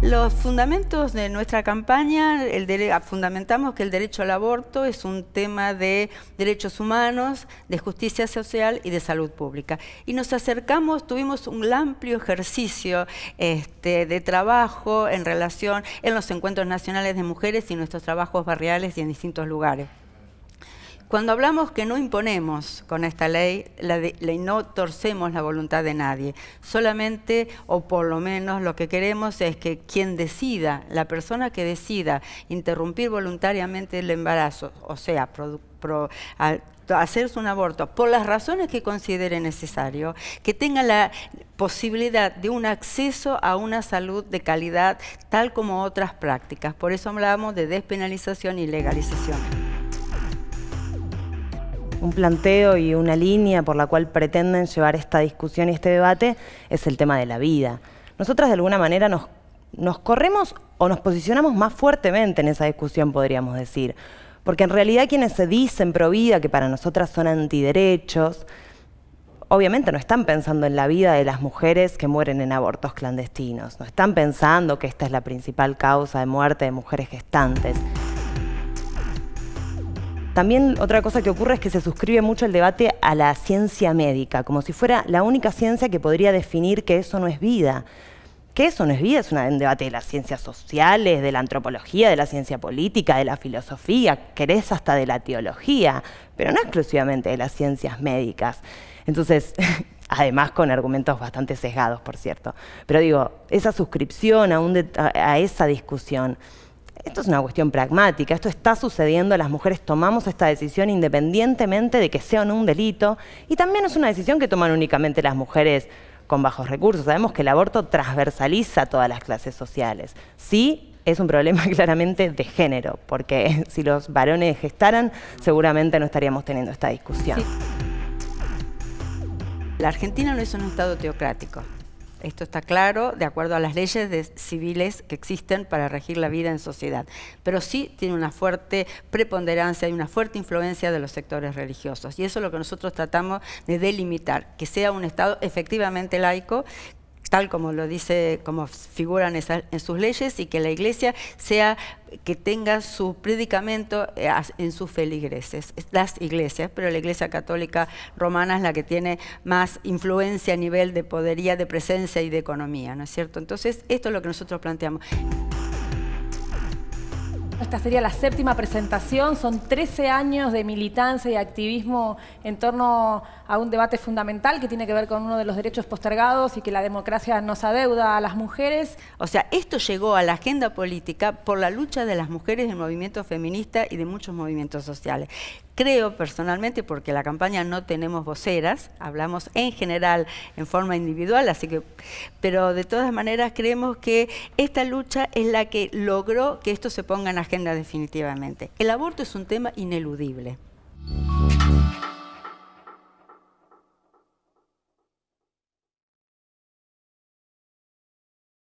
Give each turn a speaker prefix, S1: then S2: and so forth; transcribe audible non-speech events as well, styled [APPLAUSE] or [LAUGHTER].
S1: Los fundamentos de nuestra campaña, ah, fundamentamos que el derecho al aborto es un tema de derechos humanos, de justicia social y de salud pública. Y nos acercamos, tuvimos un amplio ejercicio este, de trabajo en relación en los encuentros nacionales de mujeres y nuestros trabajos barriales y en distintos lugares. Cuando hablamos que no imponemos con esta ley, la no torcemos la voluntad de nadie, solamente o por lo menos lo que queremos es que quien decida, la persona que decida interrumpir voluntariamente el embarazo, o sea, hacerse un aborto por las razones que considere necesario, que tenga la posibilidad de un acceso a una salud de calidad tal como otras prácticas. Por eso hablamos de despenalización y legalización
S2: un planteo y una línea por la cual pretenden llevar esta discusión y este debate es el tema de la vida. Nosotras de alguna manera nos, corremos o nos posicionamos más fuertemente en esa discusión, podríamos decir. Porque en realidad quienes se dicen pro vida, que para nosotras son antiderechos, obviamente no están pensando en la vida de las mujeres que mueren en abortos clandestinos, no están pensando que esta es la principal causa de muerte de mujeres gestantes. También otra cosa que ocurre es que se suscribe mucho el debate a la ciencia médica, como si fuera la única ciencia que podría definir que eso no es vida. Que eso no es vida, es un debate de las ciencias sociales, de la antropología, de la ciencia política, de la filosofía, querés hasta de la teología, pero no exclusivamente de las ciencias médicas. Entonces, [LAUGHS] además con argumentos bastante sesgados, por cierto. Pero digo, esa suscripción a, a esa discusión esto es una cuestión pragmática, esto está sucediendo, las mujeres tomamos esta decisión independientemente de que sea o no un delito, y también es una decisión que toman únicamente las mujeres con bajos recursos. Sabemos que el aborto transversaliza todas las clases sociales. Sí, es un problema [LAUGHS] claramente de género, porque [LAUGHS] si los varones gestaran, seguramente no estaríamos teniendo esta discusión.
S1: La Argentina no es un Estado teocrático esto está claro, de acuerdo a las leyes civiles que existen para regir la vida en sociedad. Pero sí tiene una fuerte preponderancia y una fuerte influencia de los sectores religiosos. Y eso es lo que nosotros tratamos de delimitar, que sea un Estado efectivamente laico, tal como lo dice, como figuran en sus leyes, y que la iglesia sea, que tenga su predicamento eh, en sus feligreses, las iglesias, pero la iglesia católica romana es la que tiene más influencia a nivel de podería, de presencia y de economía, ¿no es cierto? Entonces, esto es lo que nosotros planteamos.
S2: Esta sería la séptima presentación, son 13 años de militancia y activismo en torno a un debate fundamental que tiene que ver con uno de los derechos postergados y que la democracia nos adeuda a
S1: las mujeres. O sea, esto llegó a la agenda política por la lucha de las mujeres del movimiento feminista y de muchos movimientos sociales. Creo personalmente, porque la campaña no tenemos voceras, hablamos en general en forma individual, así que, pero de todas maneras creemos que esta lucha es la que logró que esto se ponga en agenda definitivamente. El aborto es un tema ineludible.